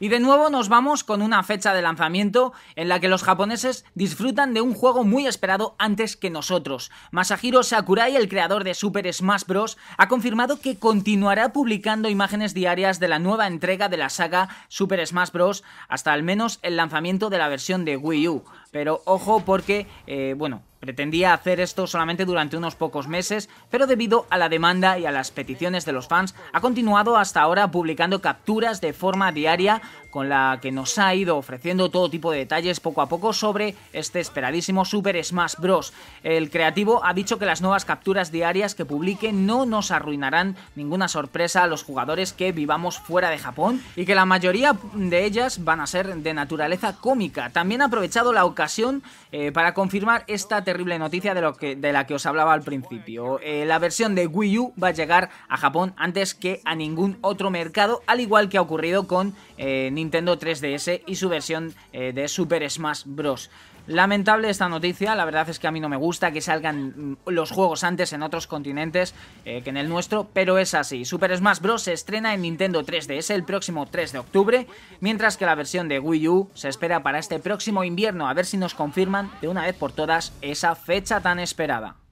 Y de nuevo nos vamos con una fecha de lanzamiento en la que los japoneses disfrutan de un juego muy esperado antes que nosotros. Masahiro Sakurai, el creador de Super Smash Bros., ha confirmado que continuará publicando imágenes diarias de la nueva entrega de la saga Super Smash Bros. hasta al menos el lanzamiento de la versión de Wii U. Pero ojo porque, eh, bueno, Pretendía hacer esto solamente durante unos pocos meses, pero debido a la demanda y a las peticiones de los fans, ha continuado hasta ahora publicando capturas de forma diaria con la que nos ha ido ofreciendo todo tipo de detalles poco a poco sobre este esperadísimo Super Smash Bros. El creativo ha dicho que las nuevas capturas diarias que publique no nos arruinarán ninguna sorpresa a los jugadores que vivamos fuera de Japón y que la mayoría de ellas van a ser de naturaleza cómica. También ha aprovechado la ocasión eh, para confirmar esta terrible noticia de, lo que, de la que os hablaba al principio. Eh, la versión de Wii U va a llegar a Japón antes que a ningún otro mercado, al igual que ha ocurrido con eh, Nintendo 3DS y su versión eh, de Super Smash Bros. Lamentable esta noticia, la verdad es que a mí no me gusta que salgan mm, los juegos antes en otros continentes eh, que en el nuestro, pero es así. Super Smash Bros. se estrena en Nintendo 3DS el próximo 3 de octubre, mientras que la versión de Wii U se espera para este próximo invierno, a ver si nos confirman de una vez por todas esa fecha tan esperada.